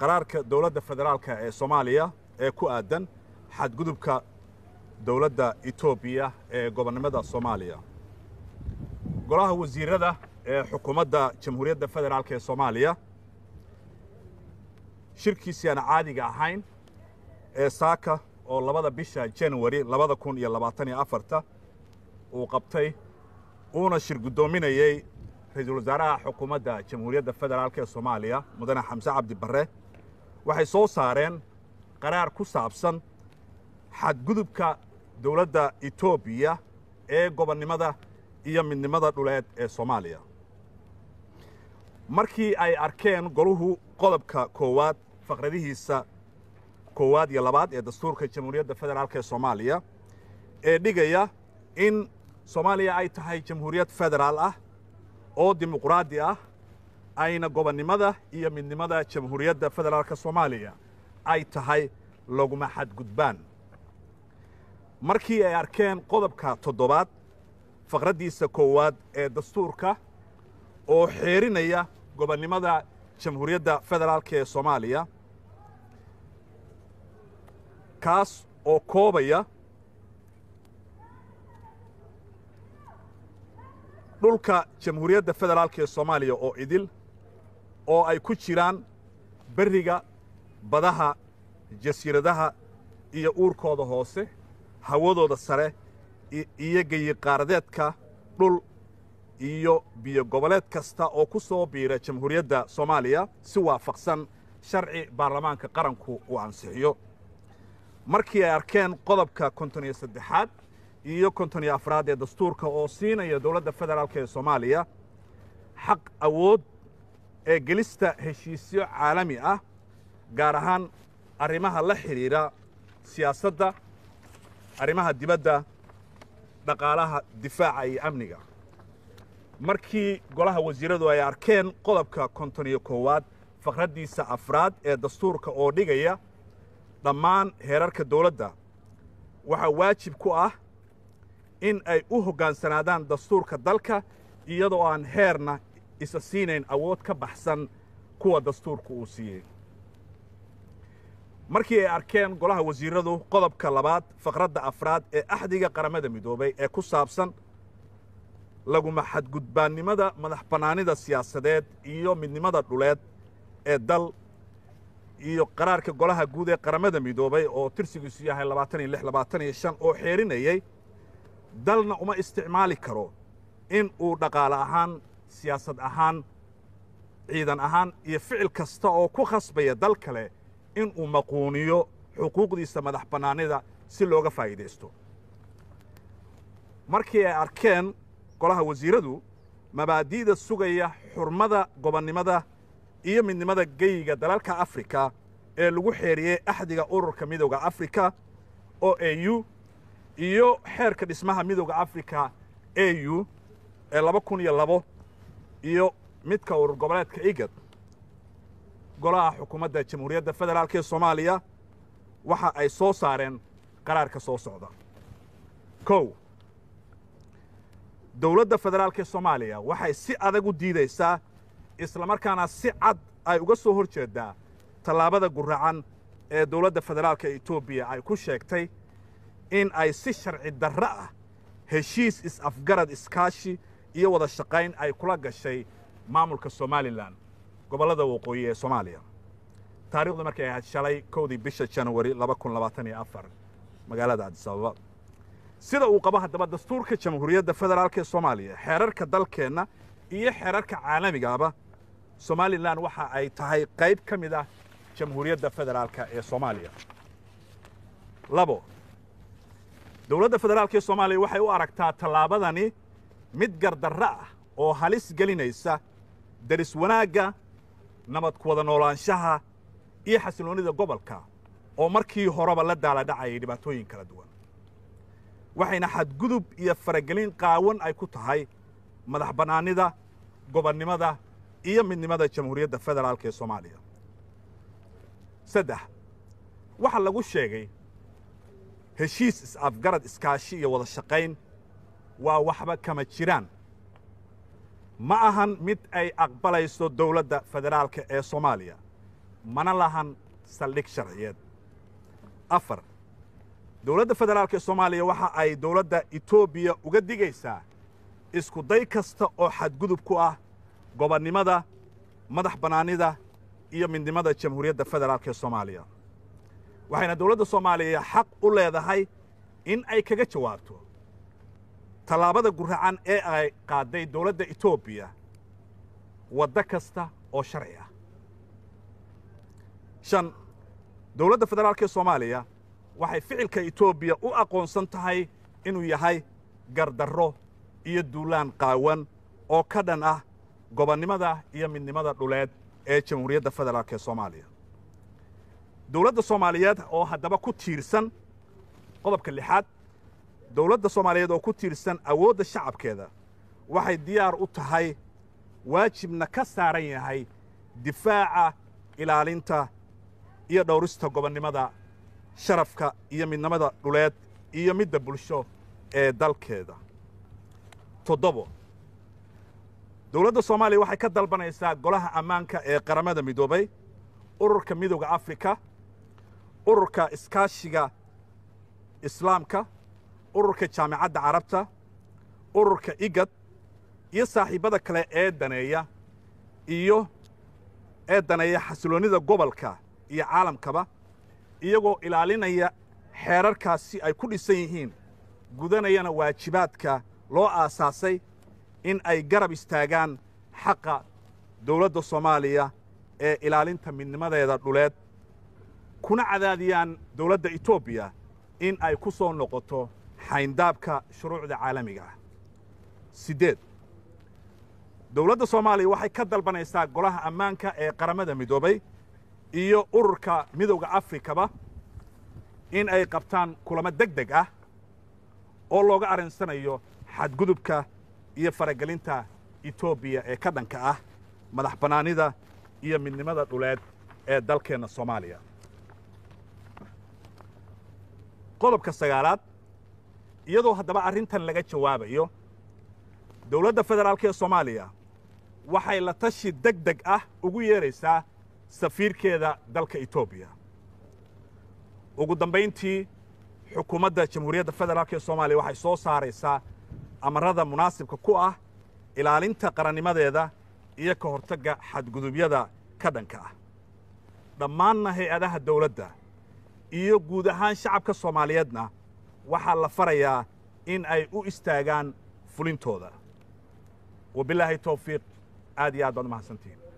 qaraarka dowladda federaalka ee soomaaliya ee ku aadan xadgudubka dowladda etoobiya ee gobonnimada soomaaliya golaha wasiirada ee xukuumadda jamhuuriyadda federaalk ee soomaaliya shirkiisii aan caadiga ahayn ee saaka oo labada bisha januari labada kun iyo labaataniyo afarta uu qabtay uuna shir guddoominayey ra-iisul wasaaraha xukuumadda jamhuuriyadda federaalk ee soomaaliya mudane xamse cabdi barre waxay soo saareen qaraar ku saabsan xadgudubka dowladda etoobiya ee gobonnimada iyo midnimada dhuleed ee soomaaliya markii ay arkeen goluhu qodobka koowaad faqradihiisa koowaad iyo labaad ee dastuurka jamhuuriyadda federaalk ee soomaaliya ee dhigaya in soomaaliya ay tahay jamhuuriyad federaal ah oo dimuqraadi ah ayna gobonnimada iyo midnimada jamhuuriyadda federaalk soomaaliya ay tahay laguma xadgudbaan markii ay arkeen qodobka toddobaad faqraddiisa koowaad ee dastuurka oo xeerinaya gobonnimada jamhuuriyadda federaalk ee soomaaliya kaas oo koobaya dhulka jamhuuriyadda federaalk ee soomaaliya oo idil oo ay ku jiraan berriga badaha jasiiradaha iyo uurkooda hoose hawadooda sare iyo geyiqaaradeedka dhul iyo biyo-goboleed kasta oo ku soo biira jamhuuriyadda soomaaliya si waafaqsan sharci baarlamaanka qaranku uu ansixiyo markii ay arkeen qodobka konton iyo saddexaad iyo konton iyo afraad ee dastuurka oo siinaya dowladda federaalk ee soomaaliya xaq awood ee gelista heshiisyo caalami ah gaar ahaan arrimaha la xidhiira siyaasadda arrimaha dibadda dhaqaalaha difaaca iyo amniga markii golaha wasiiradu ay arkeen qodobka konton iyo koowaad faqraddiisa afraad ee dastuurka oo dhigaya dhammaan heerarka dowladda waxaa waajib ku ah in ay u hoggaansanaadaan dastuurka dalka iyadoo aan heerna isa siinayn awood ka baxsan kuwa dastuurku uu siiyey markii ay arkeen golaha wasiiradu qodobka labaad faqradda afraad ee axdiga qaramada midoobay ee ku saabsan laguma xadgudbaannimada madax bannaanida siyaasadeed iyo midnimada dhuleed ee dal iyo qaraarka golaha guud ee qaramada midoobay oo tirsigiisu yahay labaatan iyo lix labaatan iyo shan oo xeerinayay dalna uma isticmaali karo in uu dhaqaale ahaan siyaasad ahaan ciidan ahaan iyo ficil kasta oo ku khasbaya dal kale in uu maquuniyo xuquuqdiisa madax bannaanida si looga faa'iidaysto markii ay arkeen golaha wasiiradu mabaadi'da sugaya xurmada gobonnimada iyo midnimada geyiga dalalka afrika ee lagu xeeriyey axdiga ururka midowda afrika oo au iyo xeerka dhismaha midowda afrika au ee laba kun iyo labo iyo midka urur goboleedka igad golaha xukuumadda jamhuuriyadda federaalk ee soomaaliya waxa ay soo saareen qaraarka soo socda kow dowladda federaalk ee soomaaliya waxay si adag u diidaysaa islamarkaana si cad ay uga soo hor jeeddaa tallaabada guracan ee dowladda federaalka etoobiya ay ku sheegtay in ay si sharci darro ah heshiis is-afgarad iskaashi iyo wada shaqayn ay kula gashay maamulka somalilan gobollada waqooyi ee soomaaliya taarikhdu markay ahayd shalay kowdii bisha januari magaalada cadisababa sida uu qabo haddaba dastuurka jamhuuriyadda federaalk ee soomaaliya xeerarka dalkeenna iyo xeerarka caalamigaaba somalilan waxa ay tahay qayb ka mid ah jamhuuriyadda federaalka ee soomaaliya labo dowladda federaalk ee soomaaliya waxay u aragtaa tallaabadani mid gardarro ah oo halis gelinaysa deris wanaagga nabad ku wada noolaanshaha iyo xasiloonnida gobolka oo markii horeba la daaladhacayay dhibaatooyin kala duwan waxayna xadgudub iyo faragelin qaawan ay ku tahay madax bannaanida gobonnimada iyo midnimada jamhuuriyadda federaalk ee soomaaliya saddex waxaa lagu sheegay heshiis is-afgarad iskaashi iyo wada shaqayn waa waxba kama jiraan ma ahan mid ay aqbalayso dawladda federaalka ee soomaaliya mana lahan saldhig sharciyeed afar dowladda federaalka ee soomaaliya waxa ay dowladda etoobiya uga digaysaa isku day kasta oo xadgudub ku ah gobonnimada madax bannaanida iyo midnimada jamhuuriyadda federaalka ee soomaaliya waxayna dowladda soomaaliya xaq u leedahay in ay kaga jawaabto tallaabada guracan ee ay qaaday dowladda etoobiya waddo kasta oo sharci ah shan dowladda federaalka ee soomaaliya waxay ficilka etoobiya u aqoonsan tahay inuu yahay gardarro iyo duulaan qaawan oo ka dhan ah gobonnimada iyo midnimada dhuleed ee jamhuuriyadda federaalk ee soomaaliya dowladda soomaaliyeed oo haddaba ku tiirsan qodobka lixaad dowladda soomaaliyeed oo ku tiirsan awoodda shacabkeeda waxay diyaar u tahay waajibna ka saaran yahay difaaca ilaalinta iyo dhowrista gobonnimada sharafka iyo midnimada dhuleed iyo midda bulsho ee dalkeeda toddobo dowladda soomaaliya waxay ka dalbanaysaa golaha ammaanka ee qaramada midoobay ururka midowda afrika ururka iskaashiga islaamka ururka jaamicadda carabta ururka igad iyo saaxiibada kale ee daneeya iyo ee daneeya xasiloonida gobolka iyo caalamkaba iyagoo ilaalinaya xeerarkaasi ay ku dhisan yihiin gudanayana waajibaadka loo aasaasay in ay garab istaagaan xaqa dowladda soomaaliya ee ilaalinta midnimadeeda dhuleed kuna cadaadiyaan dowladda etoobiya in ay ku soo noqoto xayndaabka shuruucda caalamiga ah sideed dowladda soomaaliya waxay ka dalbanaysaa golaha ammaanka ee qaramada midoobay iyo ururka midowda afrikaba in ay qabtaan kulamo deg deg ah oo looga arrinsanayo xadgudubka iyo faragelinta etoobiya ee ka dhanka ah madax bannaanida iyo midnimada dhuleed ee dalkeenna soomaaliya qodobka sagaalaad iyadoo haddaba arrintan laga jawaabayo dowladda federaalka ee soomaaliya waxay la tashi deg deg ah ugu yeeraysaa safiirkeeda dalka etoobiya ugu dambayntii xukuumadda jamhuuriyadda federaalk ee soomaaliya waxay soo saaraysaa amarrada munaasibka ku ah ilaalinta qarannimadeeda iyo ka hortagga xadgudubyada ka dhanka ah dhammaanna hay-adaha dowladda iyo guud ahaan shacabka soomaaliyeedna waxaa la farayaa in ay u istaagaan fulintooda wabilaahi towfiiq aad iyo aad baad umahadsantihiin